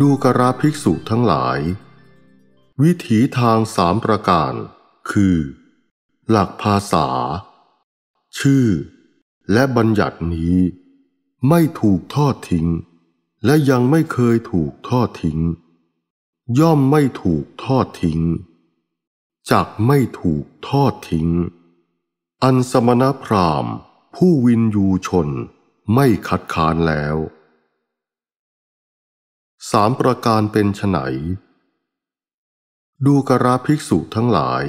ดูกราภิกษุทั้งหลาย วิถีทางสามประการคือ หลักภาษา ชื่อและบัญญัตินี้ ไม่ถูกทอดทิ้ง และยังไม่เคยถูกทอดทิ้ง ย่อมไม่ถูกทอดทิ้งจักไม่ถูกทอดทิ้ง อันสมณพราหมณ์ ผู้วินยูชนไม่คัดค้านแล้วสามประการเป็นไฉนดูกราภิกษุทั้งหลาย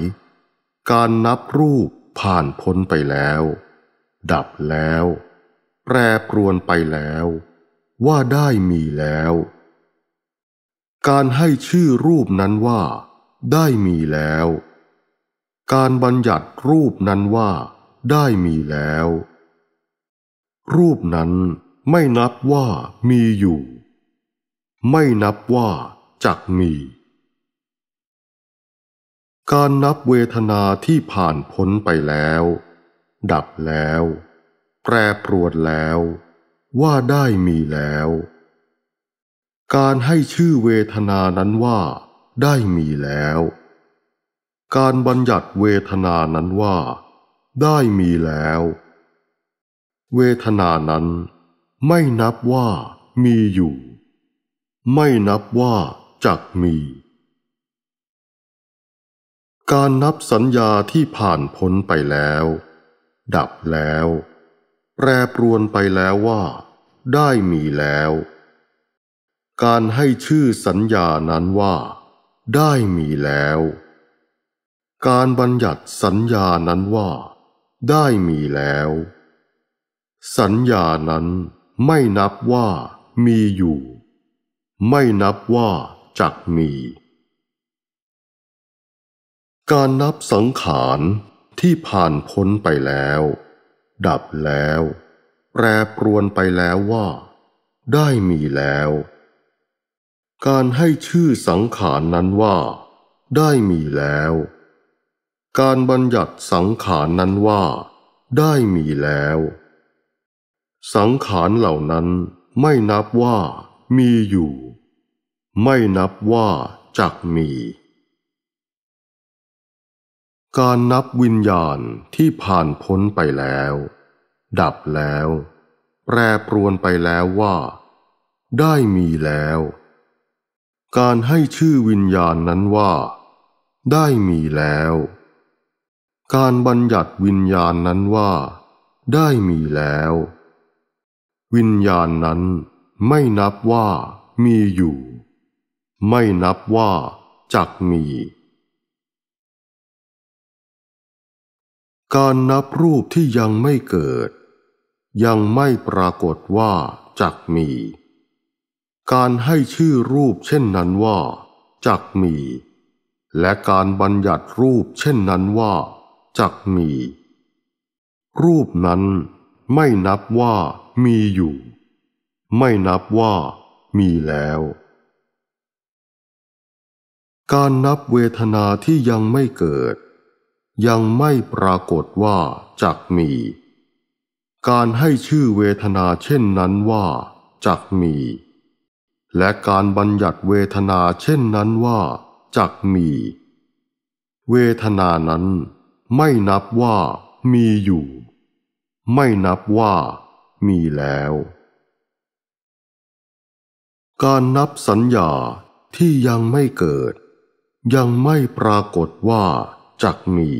การนับรูปผ่านพ้นไปแล้ว ดับแล้ว แปรปรวนไปแล้ว ว่าได้มีแล้ว การให้ชื่อรูปนั้นว่า ได้มีแล้ว การบัญญัติรูปนั้นว่า ได้มีแล้ว รูปนั้นไม่นับว่ามีอยู่ไม่นับว่าจักมี การนับเวทนาที่ผ่านพ้นไปแล้ว ดับแล้ว แปรปรวนแล้ว ว่าได้มีแล้ว การให้ชื่อเวทนานั้นว่า ได้มีแล้ว การบัญญัติเวทนานั้นว่า ได้มีแล้ว เวทนานั้นไม่นับว่ามีอยู่ไม่นับว่าจักมี การนับสัญญาที่ผ่านพ้นไปแล้ว ดับแล้ว แปรปรวนไปแล้วว่า ได้มีแล้ว การให้ชื่อสัญญานั้นว่า ได้มีแล้ว การบัญญัติสัญญานั้นว่า ได้มีแล้ว สัญญานั้นไม่นับว่ามีอยู่ไม่นับว่าจักมี การนับสังขารที่ผ่านพ้นไปแล้ว ดับแล้ว แปรปรวนไปแล้วว่า ได้มีแล้ว การให้ชื่อสังขารนั้นว่า ได้มีแล้ว การบัญญัติสังขารนั้นว่า ได้มีแล้ว สังขารเหล่านั้นไม่นับว่ามีอยู่ไม่นับว่าจักมี การนับวิญญาณที่ผ่านพ้นไปแล้ว ดับแล้ว แปรปรวนไปแล้วว่า ได้มีแล้ว การให้ชื่อวิญญาณนั้นว่า ได้มีแล้ว การบัญญัติวิญญาณนั้นว่า ได้มีแล้ว วิญญาณนั้นไม่นับว่ามีอยู่ไม่นับว่าจักมี การนับรูปที่ยังไม่เกิด ยังไม่ปรากฏว่าจักมี การให้ชื่อรูปเช่นนั้นว่าจักมี และการบัญญัติรูปเช่นนั้นว่า จักมี รูปนั้นไม่นับว่ามีอยู่ ไม่นับว่ามีแล้วการนับเวทนาที่ยังไม่เกิด ยังไม่ปรากฏว่าจักมี การให้ชื่อเวทนาเช่นนั้นว่าจักมี และการบัญญัติเวทนาเช่นนั้นว่าจักมี เวทนานั้นไม่นับว่ามีอยู่ ไม่นับว่ามีแล้ว การนับสัญญาที่ยังไม่เกิดยังไม่ปรากฏว่า จักมี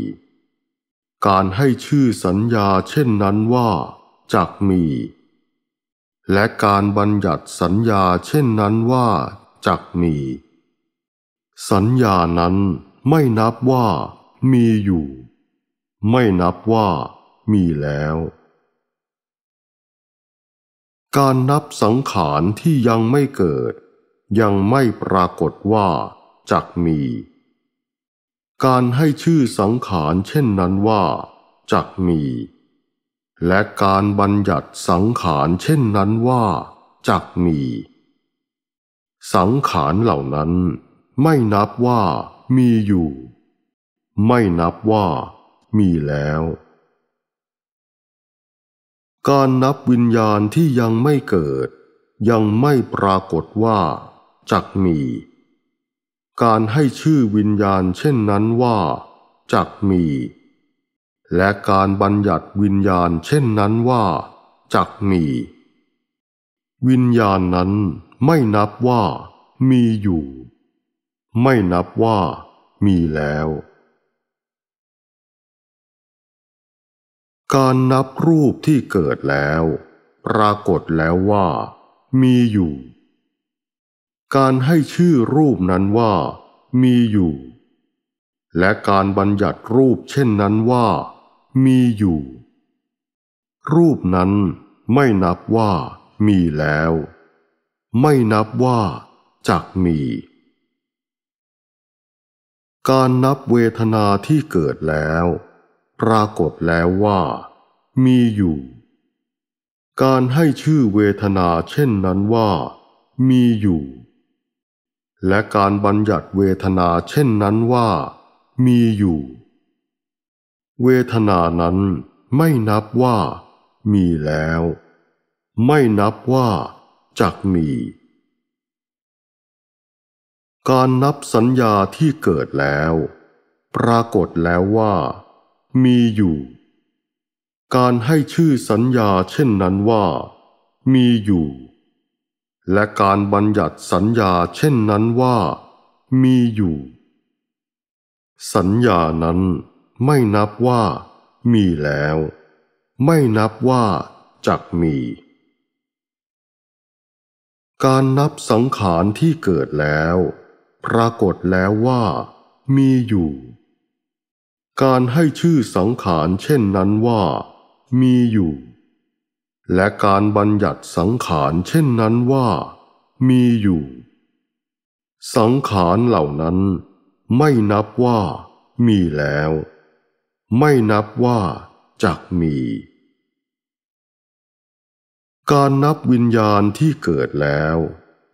การให้ชื่อสัญญาเช่นนั้นว่า จักมี และการบัญญัติสัญญาเช่นนั้นว่า จักมี สัญญานั้นไม่นับว่ามีอยู่ ไม่นับว่ามีแล้ว การนับสังขารที่ยังไม่เกิด ยังไม่ปรากฏว่าจักมี การให้ชื่อสังขารเช่นนั้นว่า จักมี และการบัญญัติสังขารเช่นนั้นว่า จักมี สังขารเหล่านั้น ไม่นับว่า มีอยู่ ไม่นับว่ามีแล้ว การนับวิญญาณที่ยังไม่เกิด ยังไม่ปรากฏว่า จักมีการให้ชื่อวิญญาณเช่นนั้นว่าจักมี และการบัญญัติวิญญาณเช่นนั้นว่าจักมี วิญญาณนั้นไม่นับว่ามีอยู่ ไม่นับว่ามีแล้ว การนับรูปที่เกิดแล้ว ปรากฏแล้วว่ามีอยู่การให้ชื่อรูปนั้นว่ามีอยู่ และการบัญญัติรูปเช่นนั้นว่ามีอยู่ รูปนั้นไม่นับว่ามีแล้ว ไม่นับว่าจักมี การนับเวทนาที่เกิดแล้ว ปรากฏแล้วว่ามีอยู่ การให้ชื่อเวทนาเช่นนั้นว่ามีอยู่และการบัญญัติเวทนาเช่นนั้นว่า มีอยู่ เวทนานั้นไม่นับว่ามีแล้ว ไม่นับว่าจักมี การนับสัญญาที่เกิดแล้ว ปรากฏแล้วว่ามีอยู่ การให้ชื่อสัญญาเช่นนั้นว่ามีอยู่และการบัญญัติสัญญาเช่นนั้นว่ามีอยู่ สัญญานั้นไม่นับว่ามีแล้ว ไม่นับว่าจักมี การนับสังขารที่เกิดแล้ว ปรากฏแล้วว่ามีอยู่ การให้ชื่อสังขารเช่นนั้นว่ามีอยู่และการบัญญัติสังขารเช่นนั้นว่ามีอยู่ สังขารเหล่านั้น ไม่นับว่ามีแล้ว ไม่นับว่าจักมี การนับวิญญาณที่เกิดแล้ว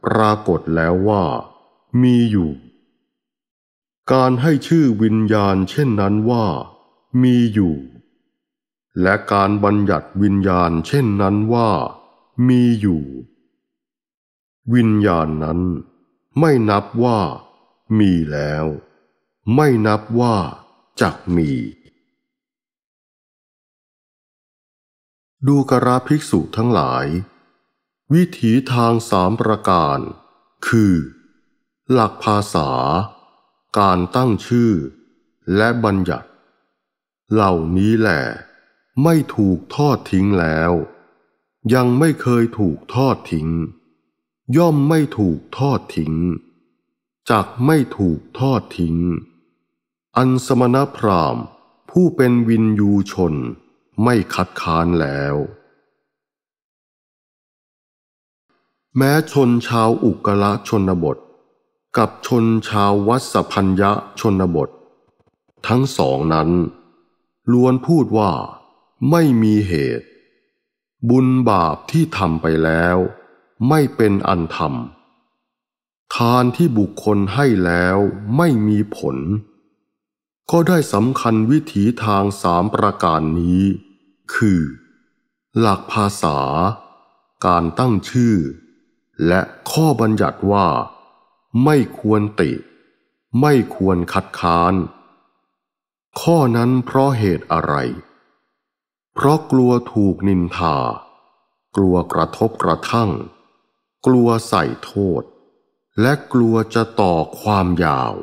ปรากฏแล้วว่ามีอยู่ การให้ชื่อวิญญาณ เช่นนั้นว่ามีอยู่และการบัญญัติวิญญาณเช่นนั้นว่ามีอยู่ วิญญาณนั้นไม่นับว่ามีแล้ว ไม่นับว่าจักมี ดูกระภิกษุทั้งหลาย วิถีทางสามประการคือ หลักภาษาการตั้งชื่อและบัญญัติ เหล่านี้แหละไม่ถูกทอดทิ้งแล้ว ยังไม่เคยถูกทอดทิ้ง ย่อมไม่ถูกทอดทิ้งจักไม่ถูกทอดทิ้ง อันสมณพราหมณ์ผู้เป็นวินยูชนไม่คัดค้านแล้ว แม้ชนชาวอุกละชนบท กับชนชาววัสพัญญะชนบท ทั้งสองนั้นล้วนพูดว่าไม่มีเหตุ บุญบาปที่ทำไปแล้ว ไม่เป็นอันธรรม ทานที่บุคคลให้แล้วไม่มีผล ก็ได้สำคัญวิถีทางสามประการนี้ คือ หลักภาษาการตั้งชื่อ และข้อบัญญัติว่า ไม่ควรติ ไม่ควรคัดค้านข้อนั้นเพราะเหตุอะไรเพราะกลัวถูกนินทา กลัวกระทบกระทั่ง กลัวใส่โทษ และกลัวจะต่อความยาว